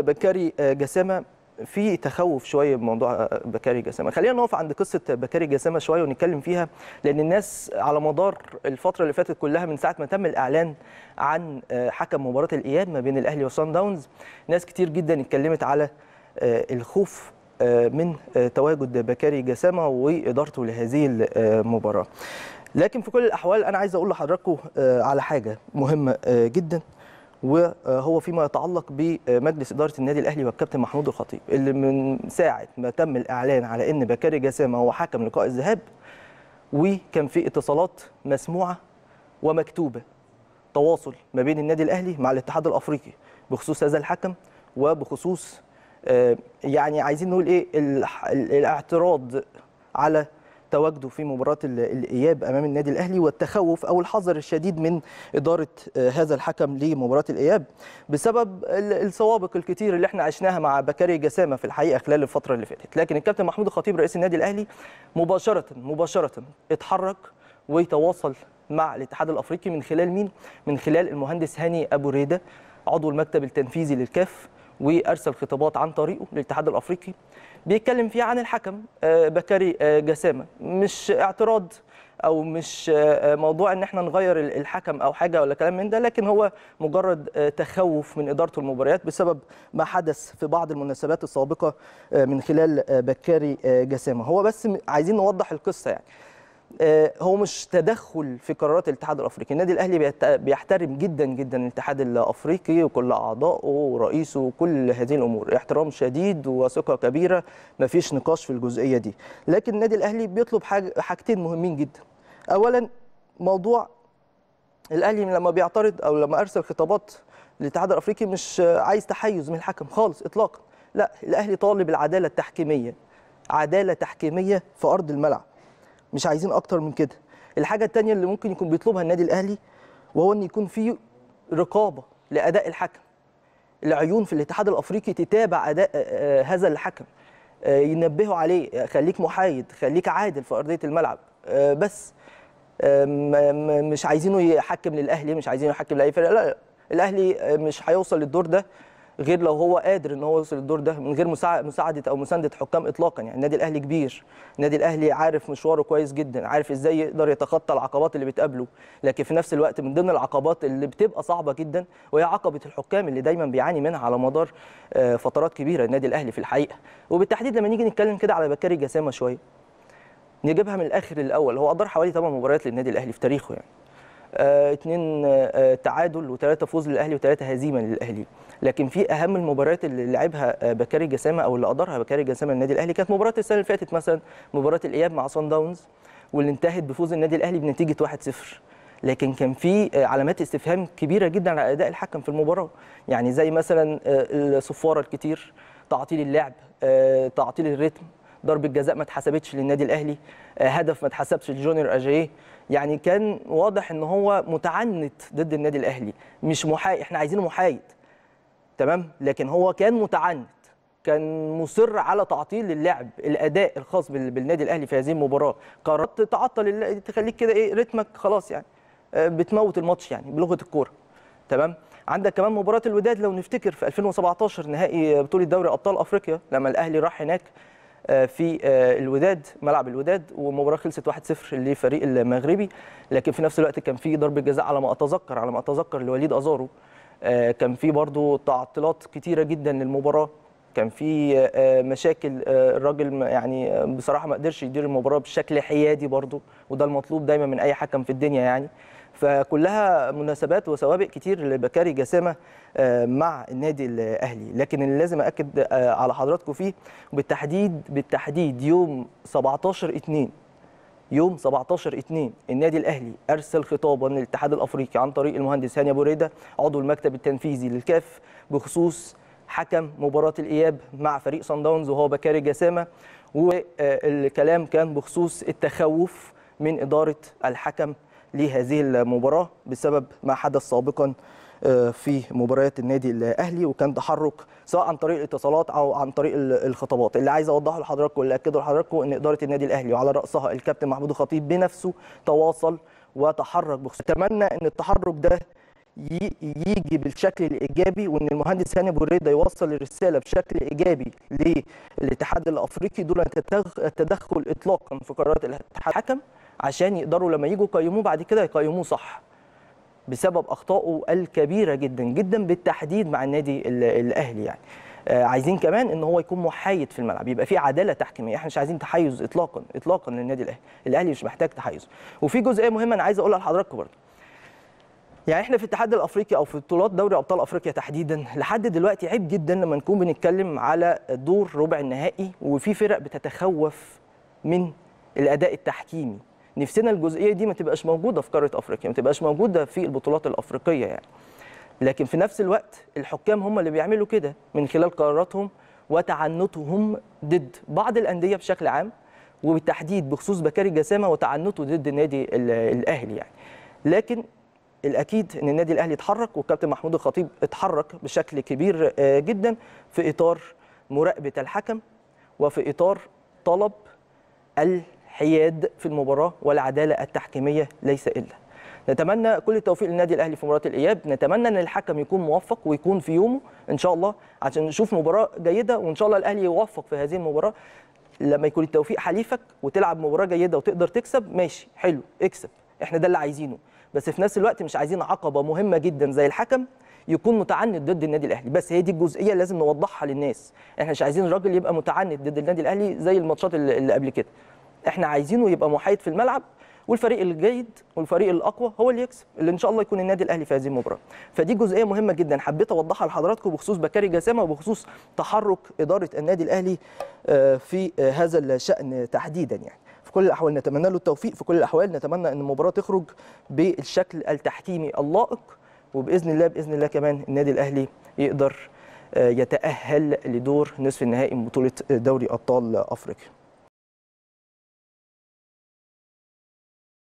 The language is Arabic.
بكاري آه، جسامه في تخوف شويه بموضوع آه، بكاري جسامه خلينا نقف عند قصه بكاري جسامه شويه ونتكلم فيها لان الناس على مدار الفتره اللي فاتت كلها من ساعه ما تم الاعلان عن آه، حكم مباراه الاياب ما بين الاهلي وصن داونز ناس كتير جدا اتكلمت على الخوف من تواجد بكاري جسامه وادارته لهذه المباراه لكن في كل الاحوال انا عايز اقول لحضراتكم على حاجه مهمه جدا وهو فيما يتعلق بمجلس اداره النادي الاهلي والكابتن محمود الخطيب اللي من ساعه ما تم الاعلان على ان بكاري جسامه هو حكم لقاء الذهاب وكان في اتصالات مسموعه ومكتوبه تواصل ما بين النادي الاهلي مع الاتحاد الافريقي بخصوص هذا الحكم وبخصوص آه، يعني عايزين نقول ايه الاعتراض على تواجده في مباراه الاياب امام النادي الاهلي والتخوف او الحذر الشديد من اداره آه، هذا الحكم لمباراه الاياب بسبب السوابق الكتير اللي احنا عشناها مع بكاري جسامه في الحقيقه خلال الفتره اللي فاتت لكن الكابتن محمود الخطيب رئيس النادي الاهلي مباشره مباشره اتحرك ويتواصل مع الاتحاد الافريقي من خلال مين من خلال المهندس هاني ابو ريده عضو المكتب التنفيذي للكاف وارسل خطابات عن طريقه للاتحاد الافريقي بيتكلم فيها عن الحكم آه، بكري آه، جسامه مش اعتراض او مش آه، موضوع ان احنا نغير الحكم او حاجه ولا كلام من ده لكن هو مجرد تخوف من اداره المباريات بسبب ما حدث في بعض المناسبات السابقه من خلال بكاري جسامه هو بس عايزين نوضح القصه يعني آه، هو مش تدخل في قرارات الاتحاد الافريقي النادي الاهلي بيحترم جدا جدا الاتحاد الافريقي وكل اعضائه ورئيسه وكل هذه الامور احترام شديد وثقه كبيره ما فيش نقاش في الجزئيه دي لكن النادي الاهلي بيطلب حاجتين مهمين جدا اولا موضوع الاهلي لما بيعترض او لما ارسل خطابات للاتحاد الافريقي مش عايز تحيز من الحكم خالص اطلاقا لا الاهلي طالب العداله التحكيميه عداله تحكيميه في ارض الملعب مش عايزين اكتر من كده الحاجه الثانيه اللي ممكن يكون بيطلبها النادي الاهلي وهو ان يكون في رقابه لاداء الحكم العيون في الاتحاد الافريقي تتابع اداء آه، آه، هذا الحكم آه، ينبهوا عليه خليك محايد خليك عادل في ارضيه الملعب بس مش عايزينه يحكم للاهلي مش عايزينه يحكم لاي فريق لا الاهلي مش هيوصل للدور ده غير لو هو قادر ان هو يوصل للدور ده من غير مساعده او مسانده حكام اطلاقا يعني النادي الاهلي كبير النادي الاهلي عارف مشواره كويس جدا عارف ازاي يقدر يتخطى العقبات اللي بتقابله لكن في نفس الوقت من ضمن العقبات اللي بتبقى صعبه جدا وهي عقبه الحكام اللي دايما بيعاني منها على مدار آه، فترات كبيره النادي الاهلي في الحقيقه وبالتحديد لما نيجي نتكلم كده على بكاري جسامه شويه نجيبها من الاخر للاول هو ادار حوالي 8 مباريات للنادي الاهلي في تاريخه يعني اثنين آه، آه، تعادل وثلاثه فوز للاهلي وثلاثه هزيمه للاهلي لكن في اهم المباريات اللي لعبها آه، بكاري جسامه او اللي ادارها بكاري جسامه للنادي الاهلي كانت مباراه السنه اللي فاتت مثلا مباراه الاياب مع صن داونز واللي انتهت بفوز النادي الاهلي بنتيجه 1-0 لكن كان في علامات استفهام كبيره جدا على اداء الحكم في المباراه يعني زي مثلا الصفاره الكتير تعطيل اللعب تعطيل الريتم ضربه جزاء ما اتحسبتش للنادي الاهلي آه، هدف ما اتحسبش لجونيور اجاييه يعني كان واضح ان هو متعنت ضد النادي الاهلي مش محايد احنا عايزينه محايد تمام لكن هو كان متعنت كان مصر على تعطيل اللعب الاداء الخاص بالنادي الاهلي في هذه المباراه قررت تعطل تخليك كده ايه رتمك خلاص يعني آه، بتموت الماتش يعني بلغه الكوره تمام عندك كمان مباراه الوداد لو نفتكر في 2017 نهائي بطوله دوري ابطال افريقيا لما الاهلي راح هناك آه، في آه، الوداد ملعب الوداد ومباراه خلصت 1-0 للفريق المغربي لكن في نفس الوقت كان في ضربه جزاء على ما اتذكر على ما اتذكر لوليد ازارو آه، كان في برضه تعطيلات كتيره جدا للمباراه كان في مشاكل الراجل يعني بصراحه ما قدرش يدير المباراه بشكل حيادي برضه وده المطلوب دايما من اي حكم في الدنيا يعني فكلها مناسبات وسوابق كتير لبكاري جسامه آه، مع النادي الاهلي لكن اللي لازم اكد آه، على حضراتكم فيه وبالتحديد بالتحديد يوم 17 2 يوم 17 2 النادي الاهلي ارسل خطابا للاتحاد الافريقي عن طريق المهندس هاني ابو ريده عضو المكتب التنفيذي للكاف بخصوص حكم مباراه الاياب مع فريق صن داونز وهو بكاري جسامه والكلام آه، كان بخصوص التخوف من اداره الحكم لهذه المباراه بسبب ما حدث سابقا آه، في مباريات النادي الاهلي وكان تحرك سواء عن طريق الاتصالات او عن طريق الخطابات اللي عايز اوضحه لحضراتكم واللي اكده لحضراتكم ان اداره النادي الاهلي وعلى راسها الكابتن محمود الخطيب بنفسه تواصل وتحرك بخصوص اتمنى ان التحرك ده يجي بالشكل الايجابي وان المهندس هاني بوريدا يوصل الرساله بشكل ايجابي للاتحاد الافريقي دون تدخل اطلاقا في قرارات الاتحاد الحكم عشان يقدروا لما يجوا يقيموه بعد كده يقيموه صح بسبب اخطائه الكبيره جدا جدا بالتحديد مع النادي الاهلي يعني آه، عايزين كمان ان هو يكون محايد في الملعب يبقى في عداله تحكيميه احنا مش عايزين تحيز اطلاقا اطلاقا للنادي الاهلي الاهلي مش محتاج تحيز وفي جزئيه مهمه انا عايز اقولها لحضراتكم برضه يعني احنا في الاتحاد الافريقي او في بطولات دوري ابطال افريقيا تحديدا لحد دلوقتي عيب جدا لما نكون بنتكلم على دور ربع النهائي وفي فرق بتتخوف من الاداء التحكيمي نفسنا الجزئيه دي ما تبقاش موجوده في قاره افريقيا ما تبقاش موجوده في البطولات الافريقيه يعني لكن في نفس الوقت الحكام هم اللي بيعملوا كده من خلال قراراتهم وتعنتهم ضد بعض الانديه بشكل عام وبالتحديد بخصوص بكاري جسامه وتعنته ضد النادي الاهلي يعني لكن الاكيد ان النادي الاهلي اتحرك والكابتن محمود الخطيب اتحرك بشكل كبير آه، جدا في اطار مراقبه الحكم وفي اطار طلب ال حياد في المباراة والعدالة التحكيمية ليس إلا نتمنى كل التوفيق للنادي الاهلي في مباراه الاياب نتمنى ان الحكم يكون موفق ويكون في يومه ان شاء الله عشان نشوف مباراه جيده وان شاء الله الاهلي يوفق في هذه المباراه لما يكون التوفيق حليفك وتلعب مباراه جيده وتقدر تكسب ماشي حلو اكسب احنا ده اللي عايزينه بس في نفس الوقت مش عايزين عقبه مهمه جدا زي الحكم يكون متعنت ضد النادي الاهلي بس هي دي الجزئيه لازم نوضحها للناس احنا مش عايزين راجل يبقى متعنت ضد النادي الاهلي زي الماتشات اللي قبل كده احنا عايزينه يبقى محايد في الملعب والفريق الجيد والفريق الاقوى هو اللي يكسب اللي ان شاء الله يكون النادي الاهلي في هذه المباراه فدي جزئيه مهمه جدا حبيت اوضحها لحضراتكم بخصوص بكاري جسامه وبخصوص تحرك اداره النادي الاهلي آه، في آه، هذا الشان تحديدا يعني في كل الاحوال نتمنى له التوفيق في كل الاحوال نتمنى ان المباراه تخرج بالشكل التحكيمي اللائق وباذن الله باذن الله كمان النادي الاهلي يقدر آه، يتاهل لدور نصف النهائي من بطوله دوري ابطال افريقيا